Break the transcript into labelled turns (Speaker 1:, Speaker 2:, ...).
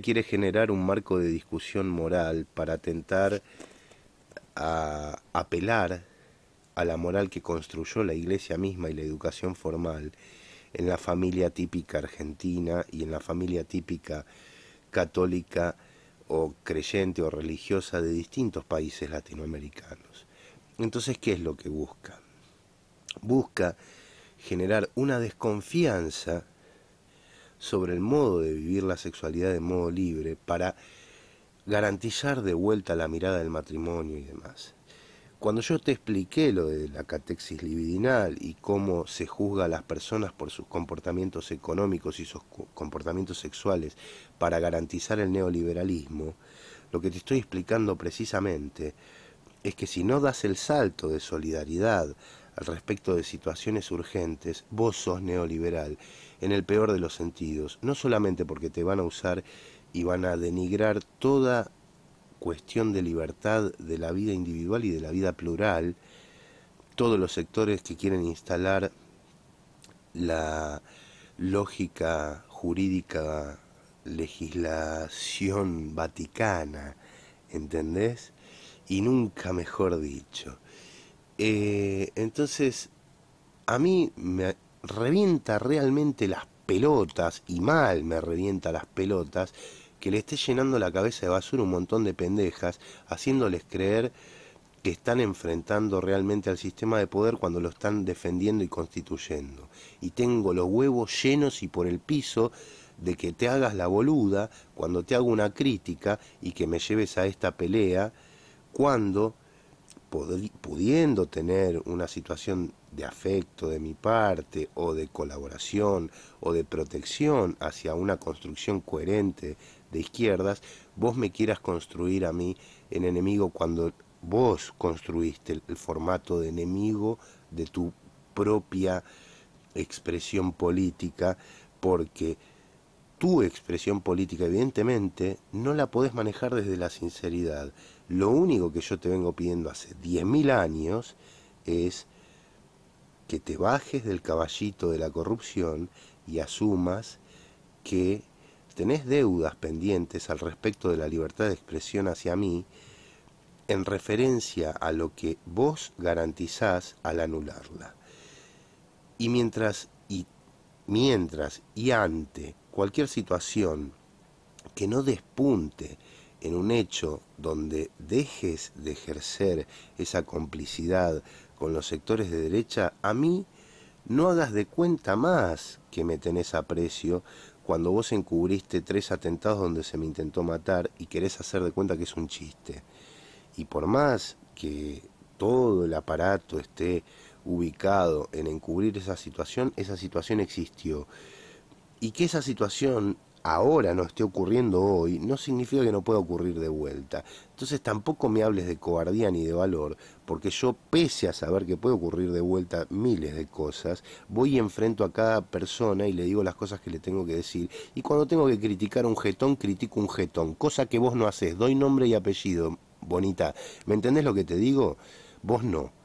Speaker 1: quiere generar un marco de discusión moral para tentar a apelar a la moral que construyó la iglesia misma y la educación formal en la familia típica argentina y en la familia típica católica o creyente o religiosa de distintos países latinoamericanos. Entonces, ¿qué es lo que busca? Busca generar una desconfianza sobre el modo de vivir la sexualidad de modo libre para garantizar de vuelta la mirada del matrimonio y demás. Cuando yo te expliqué lo de la catexis libidinal y cómo se juzga a las personas por sus comportamientos económicos y sus comportamientos sexuales para garantizar el neoliberalismo, lo que te estoy explicando precisamente es que si no das el salto de solidaridad al respecto de situaciones urgentes, vos sos neoliberal, en el peor de los sentidos, no solamente porque te van a usar y van a denigrar toda cuestión de libertad de la vida individual y de la vida plural, todos los sectores que quieren instalar la lógica jurídica, legislación vaticana, ¿entendés? Y nunca mejor dicho. Eh, entonces, a mí me revienta realmente las pelotas, y mal me revienta las pelotas, que le esté llenando la cabeza de basura un montón de pendejas, haciéndoles creer que están enfrentando realmente al sistema de poder cuando lo están defendiendo y constituyendo. Y tengo los huevos llenos y por el piso de que te hagas la boluda cuando te hago una crítica y que me lleves a esta pelea, cuando pudiendo tener una situación de afecto de mi parte o de colaboración o de protección hacia una construcción coherente de izquierdas, vos me quieras construir a mí en enemigo cuando vos construiste el, el formato de enemigo de tu propia expresión política porque tu expresión política, evidentemente, no la podés manejar desde la sinceridad. Lo único que yo te vengo pidiendo hace 10.000 años es que te bajes del caballito de la corrupción y asumas que tenés deudas pendientes al respecto de la libertad de expresión hacia mí en referencia a lo que vos garantizás al anularla. Y mientras y mientras y ante cualquier situación que no despunte en un hecho donde dejes de ejercer esa complicidad con los sectores de derecha, a mí no hagas de cuenta más que me tenés precio cuando vos encubriste tres atentados donde se me intentó matar y querés hacer de cuenta que es un chiste. Y por más que todo el aparato esté ubicado en encubrir esa situación, esa situación existió y que esa situación ahora no esté ocurriendo hoy, no significa que no pueda ocurrir de vuelta. Entonces tampoco me hables de cobardía ni de valor, porque yo pese a saber que puede ocurrir de vuelta miles de cosas, voy y enfrento a cada persona y le digo las cosas que le tengo que decir. Y cuando tengo que criticar un jetón, critico un jetón, cosa que vos no haces, doy nombre y apellido, bonita. ¿Me entendés lo que te digo? Vos no.